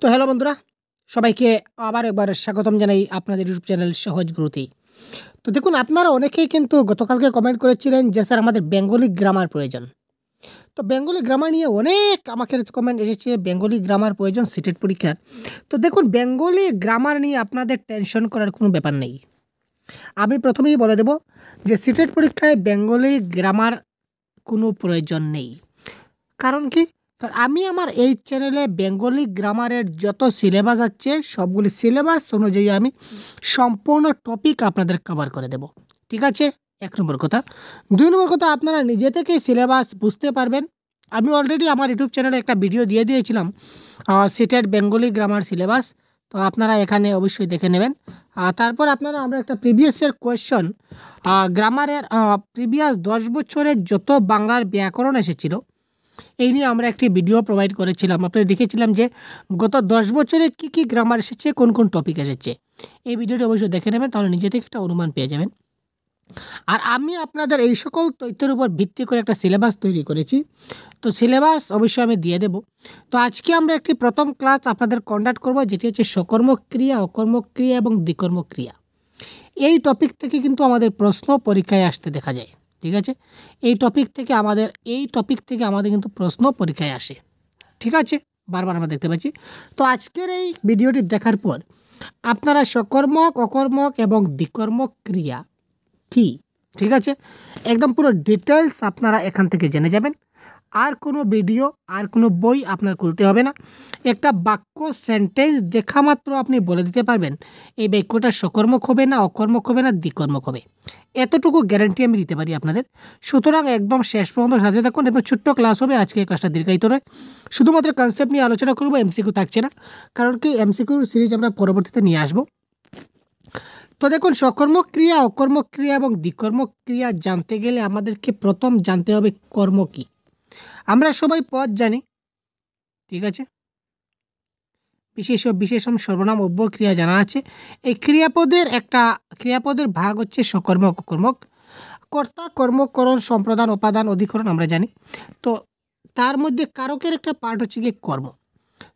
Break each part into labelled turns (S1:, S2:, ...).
S1: তো হ্যালো বন্ধুরা সবাইকে আবার একবার স্বাগতম জানাই আপনাদের ইউটিউব চ্যানেল সহজ গুরুতেই তো দেখুন আপনারা অনেকেই কিন্তু গতকালকে কমেন্ট করেছিলেন যে স্যার আমাদের বেঙ্গলি গ্রামার প্রয়োজন তো বেঙ্গলি গ্রামার নিয়ে অনেক আমাকে কমেন্ট এসেছে বেঙ্গলি গ্রামার প্রয়োজন সিটেট পরীক্ষার তো দেখুন বেঙ্গলি গ্রামার নিয়ে আপনাদের টেনশন করার কোনো ব্যাপার নেই আমি প্রথমেই বলে দেব যে সিটেট পরীক্ষায় বেঙ্গলি গ্রামার কোনো প্রয়োজন নেই কারণ কি কারণ আমি আমার এই চ্যানেলে বেঙ্গলি গ্রামারের যত সিলেবাস আছে সবগুলি সিলেবাস অনুযায়ী আমি সম্পূর্ণ টপিক আপনাদের কভার করে দেব ঠিক আছে এক নম্বর কথা দুই নম্বর কথা আপনারা নিজে থেকেই সিলেবাস বুঝতে পারবেন আমি অলরেডি আমার ইউটিউব চ্যানেলে একটা ভিডিও দিয়ে দিয়েছিলাম সিটেড বেঙ্গলি গ্রামার সিলেবাস তো আপনারা এখানে অবশ্যই দেখে নেবেন আর তারপর আপনারা আমরা একটা প্রিভিয়াসের কোয়েশ্চন গ্রামারের প্রিভিয়াস দশ বছরের যত বাংলার ব্যাকরণ এসেছিলো এই নিয়ে আমরা একটি ভিডিও প্রোভাইড করেছিলাম আপনারা দেখেছিলাম যে গত দশ বছরে কি কি গ্রামার এসেছে কোন কোন টপিক এসেছে এই ভিডিওটি অবশ্যই দেখে নেবেন তাহলে নিজে থেকে একটা অনুমান পেয়ে যাবেন আর আমি আপনাদের এই সকল তথ্যের উপর ভিত্তি করে একটা সিলেবাস তৈরি করেছি তো সিলেবাস অবশ্যই আমি দিয়ে দেব তো আজকে আমরা একটি প্রথম ক্লাস আপনাদের কন্ডাক্ট করব যেটি হচ্ছে সকর্মক্রিয়া অকর্মক্রিয়া এবং দ্বিকর্মক্রিয়া এই টপিক থেকে কিন্তু আমাদের প্রশ্ন পরীক্ষায় আসতে দেখা যায় ঠিক আছে এই টপিক থেকে আমাদের এই টপিক থেকে আমাদের কিন্তু প্রশ্ন পরীক্ষায় আসে ঠিক আছে বারবার আমরা দেখতে পাচ্ছি তো আজকের এই ভিডিওটি দেখার পর আপনারা সকর্মক অকর্মক এবং দ্বিকর্মক ক্রিয়া কি ঠিক আছে একদম পুরো ডিটেলস আপনারা এখান থেকে জেনে যাবেন আর কোনো ভিডিও আর কোনো বই আপনার খুলতে হবে না একটা বাক্য সেন্টেন্স দেখা মাত্র আপনি বলে দিতে পারবেন এই বাক্যটা সকর্মক হবে না অকর্মক হবে না দ্বিকর্মক হবে এতটুকু গ্যারান্টি আমি দিতে পারি আপনাদের সুতরাং একদম শেষ পর্যন্ত সাজে থাকুন একদম ছোট্ট ক্লাস হবে আজকে ক্লাসটা দীর্ঘায়িত রয়ে শুধুমাত্র কনসেপ্ট নিয়ে আলোচনা করবো এমসিকিউ থাকছে না কারণ কি এমসিকিউ সিরিজ আমরা পরবর্তীতে নিয়ে আসবো তো দেখুন সকর্মক ক্রিয়া অকর্মক ক্রিয়া এবং দ্বিকর্মক ক্রিয়া জানতে গেলে আমাদেরকে প্রথম জানতে হবে কর্ম কী আমরা সবাই পথ জানি ঠিক আছে বিশেষ বিশেষম সর্বনাম অব্য ক্রিয়া জানা আছে এই ক্রিয়াপদের একটা ক্রিয়াপদের ভাগ হচ্ছে সকর্মক অকর্মক কর্তা কর্মকরণ সম্প্রদান উপাদান অধিকরণ আমরা জানি তো তার মধ্যে কারকের একটা পার্ট হচ্ছে গিয়ে কর্ম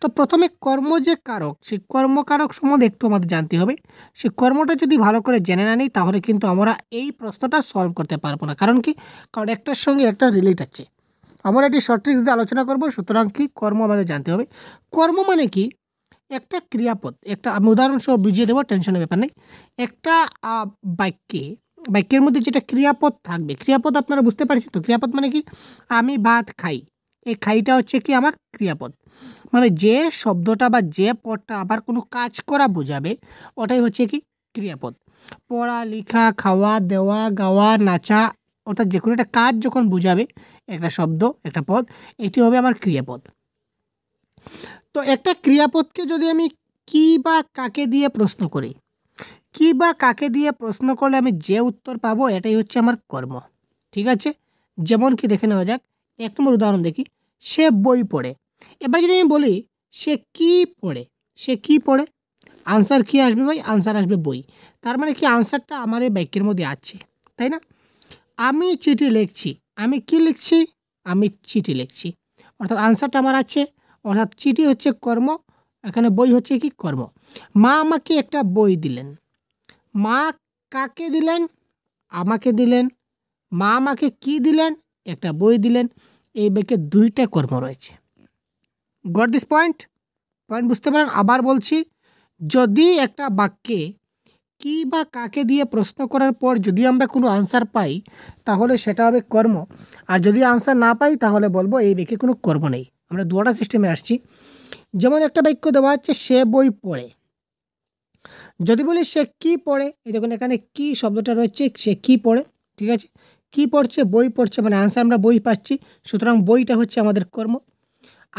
S1: তো প্রথমে কর্ম যে কারক সেই কর্মকারক সম্বন্ধে একটু আমাদের জানতে হবে সে কর্মটা যদি ভালো করে জেনে না নিই তাহলে কিন্তু আমরা এই প্রশ্নটা সলভ করতে পারবো না কারণ কি কারণ একটার সঙ্গে একটা রিলেট আছে আমরা এটি সঠিক ট্রিক্স আলোচনা করব সুতরাং কি কর্ম আমাদের জানতে হবে কর্ম মানে কি একটা ক্রিয়াপদ একটা আমি উদাহরণসহ বুঝিয়ে দেবো টেনশনের ব্যাপার নেই একটা বাক্যে বাক্যের মধ্যে যেটা ক্রিয়াপদ থাকবে ক্রিয়াপদ আপনারা বুঝতে পারছেন তো ক্রিয়াপদ মানে কি আমি ভাত খাই এই খাইটা হচ্ছে কি আমার ক্রিয়াপদ মানে যে শব্দটা বা যে পদটা আবার কোনো কাজ করা বোঝাবে ওটাই হচ্ছে কি ক্রিয়াপদ পড়া লেখা খাওয়া দেওয়া গাওয়া নাচা অর্থাৎ যে কোনো একটা কাজ যখন বোঝাবে একটা শব্দ একটা পদ এটি হবে আমার ক্রিয়াপদ তো একটা ক্রিয়াপদকে যদি আমি কি বা কাকে দিয়ে প্রশ্ন করি কি বা কাকে দিয়ে প্রশ্ন করলে আমি যে উত্তর পাবো এটাই হচ্ছে আমার কর্ম ঠিক আছে যেমন কি দেখে নেওয়া যাক এক নম্বর উদাহরণ দেখি সে বই পড়ে এবার যদি আমি বলি সে কি পড়ে সে কি পড়ে আনসার কি আসবে ভাই আনসার আসবে বই তার মানে কি আনসারটা আমার এই বাক্যের মধ্যে আছে তাই না আমি চিঠি লিখছি আমি কি লিখছি আমি চিঠি লিখছি অর্থাৎ আনসারটা আমার আছে অর্থাৎ চিঠি হচ্ছে কর্ম এখানে বই হচ্ছে কি কর্ম মা আমাকে একটা বই দিলেন মা কাকে দিলেন আমাকে দিলেন মা আমাকে কি দিলেন একটা বই দিলেন এই বেকে দুইটা কর্ম রয়েছে গট দিস পয়েন্ট পয়েন্ট বুঝতে পারেন আবার বলছি যদি একটা বাক্যে কি বা কাকে দিয়ে প্রশ্ন করার পর যদি আমরা কোনো আনসার পাই তাহলে সেটা হবে কর্ম আর যদি আনসার না পাই তাহলে বলবো এই বেকে কোনো কর্ম নেই আমরা দুটা সিস্টেমে আসছি যেমন একটা বাক্য দেওয়া হচ্ছে সে বই পড়ে যদি বলি সে কি পড়ে এই দেখুন এখানে কি শব্দটা রয়েছে সে কি পড়ে ঠিক আছে কি পড়ছে বই পড়ছে মানে আনসার আমরা বই পাচ্ছি সুতরাং বইটা হচ্ছে আমাদের কর্ম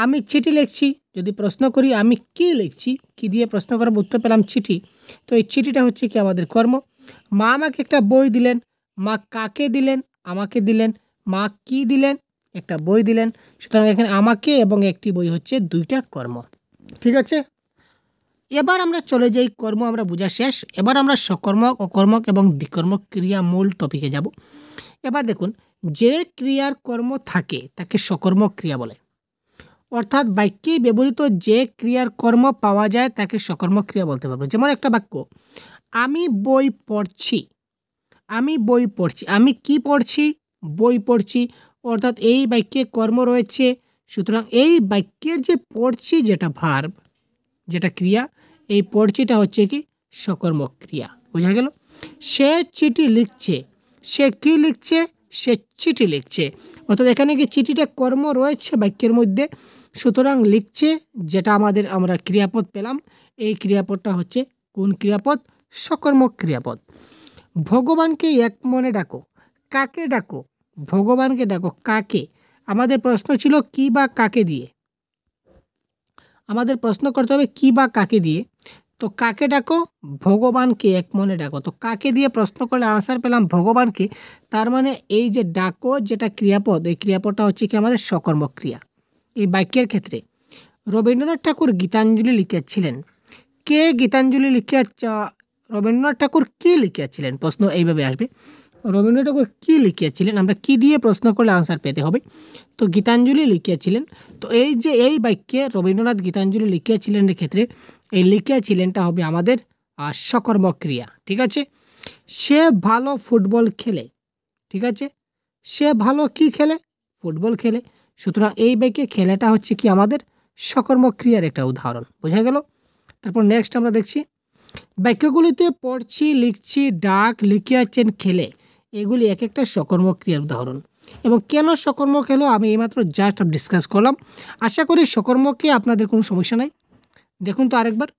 S1: আমি চিঠি লিখছি যদি প্রশ্ন করি আমি কি লিখছি কি দিয়ে প্রশ্ন করার উত্তর পেলাম চিঠি তো এই চিঠিটা হচ্ছে কি আমাদের কর্ম মা আমাকে একটা বই দিলেন মা কাকে দিলেন আমাকে দিলেন মা কি দিলেন একটা বই দিলেন সুতরাং এখানে আমাকে এবং একটি বই হচ্ছে দুইটা কর্ম ঠিক আছে এবার আমরা চলে যাই কর্ম আমরা বোঝা শেষ এবার আমরা সকর্মক অকর্মক এবং বিকর্মক ক্রিয়া মূল টপিকে যাব এবার দেখুন যে ক্রিয়ার কর্ম থাকে তাকে সকর্মক ক্রিয়া বলে অর্থাৎ বাক্যে ব্যবহৃত যে ক্রিয়ার কর্ম পাওয়া যায় তাকে সকর্ম ক্রিয়া বলতে পারবো যেমন একটা বাক্য আমি বই পড়ছি আমি বই পড়ছি আমি কি পড়ছি বই পড়ছি অর্থাৎ এই বাক্যে কর্ম রয়েছে সুতরাং এই বাক্যের যে পড়ছি যেটা ভার্ব যেটা ক্রিয়া এই পড়ছিটা হচ্ছে কি সকর্ম ক্রিয়া বোঝা গেল সে চিঠি লিখছে সে কি লিখছে সে চিঠি লিখছে অর্থাৎ এখানে কি চিঠিটা কর্ম রয়েছে বাক্যের মধ্যে সুতরাং লিখছে যেটা আমাদের আমরা ক্রিয়াপদ পেলাম এই ক্রিয়াপদটা হচ্ছে কোন ক্রিয়াপদ সকর্মক ক্রিয়াপদ ভগবানকে এক মনে ডাকো কাকে ডাকো ভগবানকে ডাকো কাকে আমাদের প্রশ্ন ছিল কি বা কাকে দিয়ে আমাদের প্রশ্ন করতে হবে কি বা কাকে দিয়ে তো কাকে ডাকো ভগবানকে এক মনে ডাকো তো কাকে দিয়ে প্রশ্ন করলে আনসার পেলাম ভগবানকে তার মানে এই যে ডাকো যেটা ক্রিয়াপদ এই ক্রিয়াপদটা হচ্ছে কি আমাদের সকর্ম ক্রিয়া এই বাক্যের ক্ষেত্রে রবীন্দ্রনাথ ঠাকুর গীতাঞ্জলি লিখিয়াছিলেন কে গীতাঞ্জলি লিখিয়া রবীন্দ্রনাথ ঠাকুর কী লিখিয়াছিলেন প্রশ্ন এইভাবে আসবে রবীন্দ্রনাথ ঠাকুর কী লিখিয়েছিলেন আমরা কি দিয়ে প্রশ্ন করলে আনসার পেতে হবে তো গীতাঞ্জলি লিখিয়েছিলেন তো এই যে এই বাক্যে রবীন্দ্রনাথ গীতাঞ্জলি লিখিয়েছিলেন ক্ষেত্রে এই লিখিয়েছিলেনটা হবে আমাদের সকর্মক্রিয়া ঠিক আছে সে ভালো ফুটবল খেলে ঠিক আছে সে ভালো কি খেলে ফুটবল খেলে সুতরাং এই বাক্যে খেলাটা হচ্ছে কি আমাদের সকর্মক্রিয়ার একটা উদাহরণ বোঝা গেল তারপর নেক্সট আমরা দেখছি বাক্যগুলিতে পড়ছি লিখছি ডাক লিখিয়াছেন খেলে এগুলি এক একটা সকর্মক ক্রিয়ার উদাহরণ এবং কেন সকর্মক হলো আমি এইমাত্র জাস্ট ডিসকাস করলাম আশা করি সকর্মকে আপনাদের কোনো সমস্যা নাই দেখুন তো আরেকবার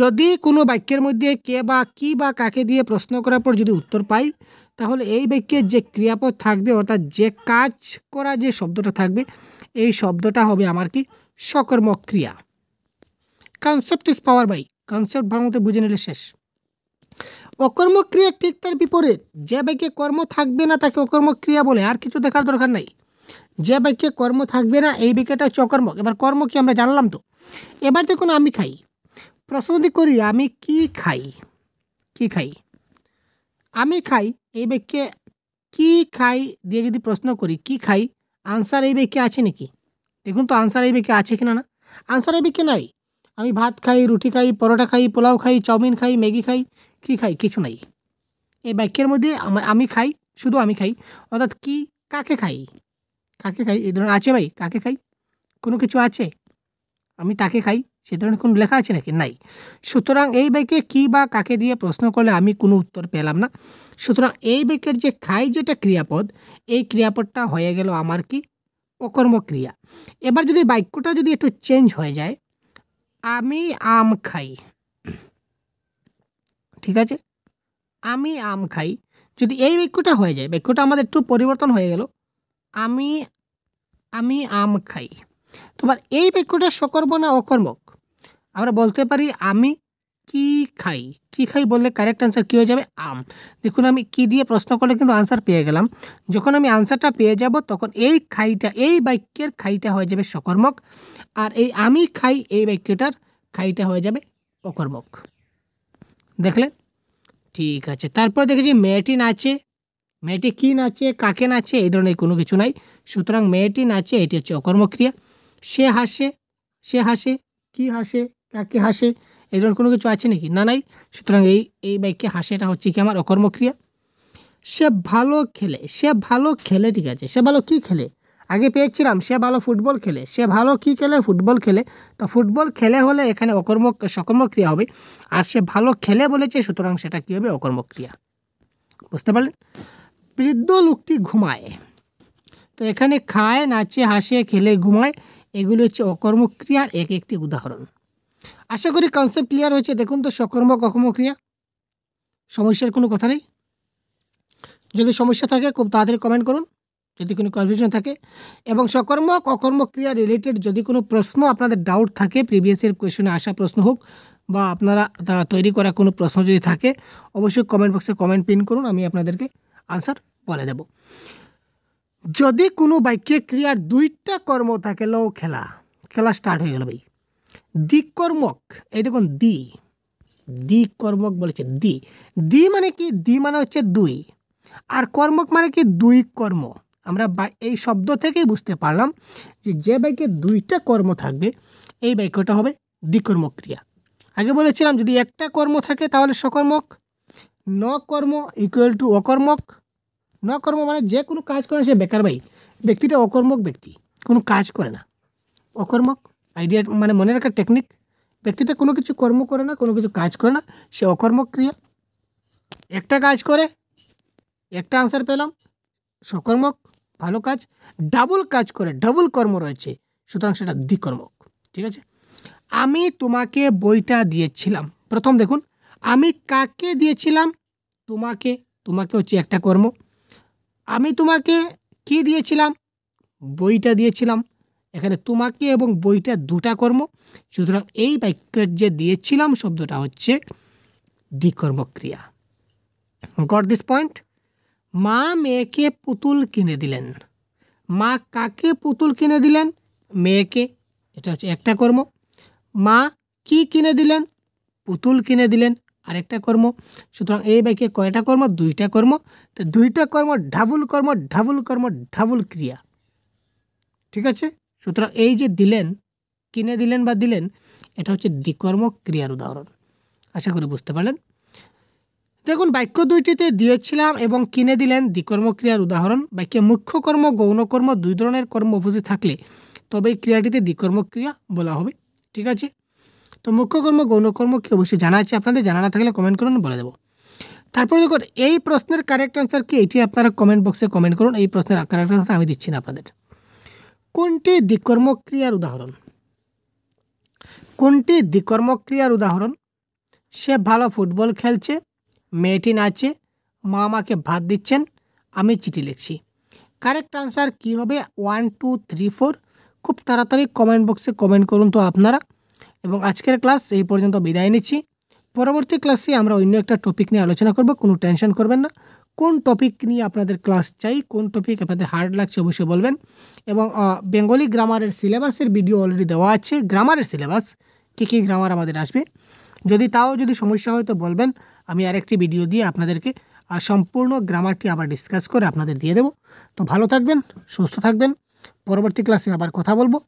S1: যদি কোনো বাক্যের মধ্যে কে বা কি বা কাকে দিয়ে প্রশ্ন করার পর যদি উত্তর পাই তাহলে এই বাক্যের যে ক্রিয়াপদ থাকবে অর্থাৎ যে কাজ করা যে শব্দটা থাকবে এই শব্দটা হবে আমার কি সকর্মক ক্রিয়া কনসেপ্ট ইজ পাওয়ার বাই কনসেপ্ট ভাঙতে বুঝে নিলে শেষ অকর্মক্রিয়া ঠিক তার বিপরীত যে বাক্যে কর্ম থাকবে না তাকে অকর্মক্রিয়া বলে আর কিছু দেখার দরকার নাই যে বাক্যে কর্ম থাকবে না এই বাক্যটা হচ্ছে অকর্মক এবার কর্ম কি আমরা জানলাম তো এবার দেখুন আমি খাই প্রশ্ন যদি করি আমি কি খাই কি খাই আমি খাই এই বাক্যে কি খাই দিয়ে যদি প্রশ্ন করি কি খাই আনসার এই বাক্যে আছে নাকি দেখুন তো আনসার এই বাক্যে আছে কিনা না আনসার এই বাক্যে নাই আমি ভাত খাই রুটি খাই পরোটা খাই পোলাও খাই চাউমিন খাই ম্যাগি খাই কি খাই কিছু নাই এই বাক্যের মধ্যে আমি খাই শুধু আমি খাই অর্থাৎ কি কাকে খাই কাকে খাই এই ধরনের আছে ভাই কাকে খাই কোনো কিছু আছে আমি তাকে খাই সে ধরনের কোনো লেখা আছে নাকি নাই সুতরাং এই বাইকে কি বা কাকে দিয়ে প্রশ্ন করলে আমি কোনো উত্তর পেলাম না সুতরাং এই বাইকের যে খাই যেটা ক্রিয়াপদ এই ক্রিয়াপদটা হয়ে গেল আমার কি অকর্ম ক্রিয়া এবার যদি বাক্যটা যদি একটু চেঞ্জ হয়ে যায় আমি আম খাই ঠিক আছে আমি আম খাই যদি এই বাক্যটা হয়ে যায় বাক্যটা আমাদের একটু পরিবর্তন হয়ে গেল আমি আমি আম খাই তোমার এই বাক্যটা সকর্ম না অকর্মক আমরা বলতে পারি আমি কি খাই কি খাই বললে কারেক্ট আনসার কী হয়ে যাবে আম দেখুন আমি কি দিয়ে প্রশ্ন করলে কিন্তু আনসার পেয়ে গেলাম যখন আমি আনসারটা পেয়ে যাব তখন এই খাইটা এই বাক্যের খাইটা হয়ে যাবে সকর্মক আর এই আমি খাই এই বাক্যটার খাইটা হয়ে যাবে অকর্মক দেখলেন ঠিক আছে তারপর দেখেছি মেয়েটি নাচে মেয়েটি কী নাচে কাকে নাচে এই ধরনের কোনো কিছু নাই সুতরাং মেয়েটি নাচে এটি হচ্ছে অকর্মক্রিয়া সে হাসে সে হাসে কি হাসে কাকে হাসে এই ধরনের কোনো কিছু আছে নাকি না নাই সুতরাং এই এই বাইককে হাসেটা হচ্ছে কি আমার অকর্মক্রিয়া সে ভালো খেলে সে ভালো খেলে ঠিক আছে সে ভালো কি খেলে আগে পেয়েছিলাম সে ভালো ফুটবল খেলে সে ভালো কি খেলে ফুটবল খেলে তো ফুটবল খেলে হলে এখানে অকর্ম সকর্মক্রিয়া হবে আর সে ভালো খেলে বলেছে সুতরাং সেটা কী হবে অকর্মক্রিয়া বুঝতে পারলেন বৃদ্ধ লোকটি ঘুমায় তো এখানে খায় নাচে হাসে খেলে ঘুমায় এগুলি হচ্ছে অকর্মক্রিয়ার এক একটি উদাহরণ আশা করি কনসেপ্ট ক্লিয়ার হয়েছে দেখুন তো সকর্ম কর্মক্রিয়া সমস্যার কোনো কথা নেই যদি সমস্যা থাকে খুব তাড়াতাড়ি কমেন্ট করুন যদি কোনো কনফিউশন থাকে এবং সকর্মক অকর্ম ক্রিয়া রিলেটেড যদি কোনো প্রশ্ন আপনাদের ডাউট থাকে ইয়ার কোয়েশনে আসা প্রশ্ন হোক বা আপনারা তৈরি করা কোনো প্রশ্ন যদি থাকে অবশ্যই কমেন্ট বক্সে কমেন্ট পিন করুন আমি আপনাদেরকে আনসার বলে দেব যদি কোনো বাক্যে ক্রিয়ার দুইটা কর্ম থাকে লও খেলা খেলা স্টার্ট হয়ে গেল ভাই দিকর্মক এই দেখুন দি দ্বিকর্মক বলেছে দি দি মানে কি দি মানে হচ্ছে দুই আর কর্মক মানে কি দুই কর্ম আমরা এই শব্দ থেকেই বুঝতে পারলাম যে যে বাক্যে দুইটা কর্ম থাকবে এই বাক্যটা হবে দ্বিকর্মক্রিয়া ক্রিয়া আগে বলেছিলাম যদি একটা কর্ম থাকে তাহলে সকর্মক ন কর্ম ইকুয়াল টু অকর্মক ন কর্ম মানে যে কোনো কাজ করে সে বেকার ভাই ব্যক্তিটা অকর্মক ব্যক্তি কোনো কাজ করে না অকর্মক আইডিয়া মানে মনে রাখার টেকনিক ব্যক্তিটা কোনো কিছু কর্ম করে না কোনো কিছু কাজ করে না সে অকর্মক ক্রিয়া একটা কাজ করে একটা আনসার পেলাম সকর্মক ভালো কাজ ডাবল কাজ করে ডাবল কর্ম রয়েছে সুতরাং সেটা দ্বিকর্মক ঠিক আছে আমি তোমাকে বইটা দিয়েছিলাম প্রথম দেখুন আমি কাকে দিয়েছিলাম তোমাকে তোমাকে হচ্ছে একটা কর্ম আমি তোমাকে কি দিয়েছিলাম বইটা দিয়েছিলাম এখানে তোমাকে এবং বইটা দুটা কর্ম সুতরাং এই বাক্যের যে দিয়েছিলাম শব্দটা হচ্ছে দ্বিকর্মক্রিয়া গট দিস পয়েন্ট মা মেয়েকে পুতুল কিনে দিলেন মা কাকে পুতুল কিনে দিলেন মেয়েকে এটা হচ্ছে একটা কর্ম মা কি কিনে দিলেন পুতুল কিনে দিলেন আরেকটা কর্ম সুতরাং এই বাইকে কয়টা কর্ম দুইটা কর্ম তো দুইটা কর্ম ঢাবুল কর্ম ঢাবুল কর্ম ঢাবুল ক্রিয়া ঠিক আছে সুতরাং এই যে দিলেন কিনে দিলেন বা দিলেন এটা হচ্ছে দ্বিকর্ম ক্রিয়ার উদাহরণ আশা করি বুঝতে পারলেন দেখুন বাক্য দুইটিতে দিয়েছিলাম এবং কিনে দিলেন দ্বিকর্মক্রিয়ার উদাহরণ বাক্যে মুখ্য কর্ম গৌণকর্ম দুই ধরনের কর্ম উপস্থিত থাকলে তবে এই ক্রিয়াটিতে দ্বিকর্মক্রিয়া বলা হবে ঠিক আছে তো মুখ্য কর্ম গৌণকর্ম কি অবশ্যই জানা আছে আপনাদের জানা না থাকলে কমেন্ট করুন বলে দেবো তারপরে দেখুন এই প্রশ্নের কারেক্ট অ্যান্সার কি এটি আপনারা কমেন্ট বক্সে কমেন্ট করুন এই প্রশ্নের কারেক্ট অ্যান্সার আমি দিচ্ছি না আপনাদের কোনটি দ্বিকর্মক্রিয়ার উদাহরণ কোনটি দ্বিকর্মক্রিয়ার উদাহরণ সে ভালো ফুটবল খেলছে মেয়েটি নাচে মা আমাকে ভাত দিচ্ছেন আমি চিঠি লিখছি কারেক্ট আনসার কী হবে ওয়ান টু থ্রি ফোর খুব তাড়াতাড়ি কমেন্ট বক্সে কমেন্ট করুন তো আপনারা এবং আজকের ক্লাস এই পর্যন্ত বিদায় নিচ্ছি পরবর্তী ক্লাসে আমরা অন্য একটা টপিক নিয়ে আলোচনা করব কোনো টেনশন করবেন না কোন টপিক নিয়ে আপনাদের ক্লাস চাই কোন টপিক আপনাদের হার্ড লাগছে অবশ্যই বলবেন এবং বেঙ্গলি গ্রামারের সিলেবাসের ভিডিও অলরেডি দেওয়া আছে গ্রামারের সিলেবাস কী কী গ্রামার আমাদের আসবে যদি তাও যদি সমস্যা হয় তো বলবেন আমি আরেকটি ভিডিও দিয়ে আপনাদেরকে আর সম্পূর্ণ গ্রামারটি আবার ডিসকাস করে আপনাদের দিয়ে দেব তো ভালো থাকবেন সুস্থ থাকবেন পরবর্তী ক্লাসে আবার কথা বলবো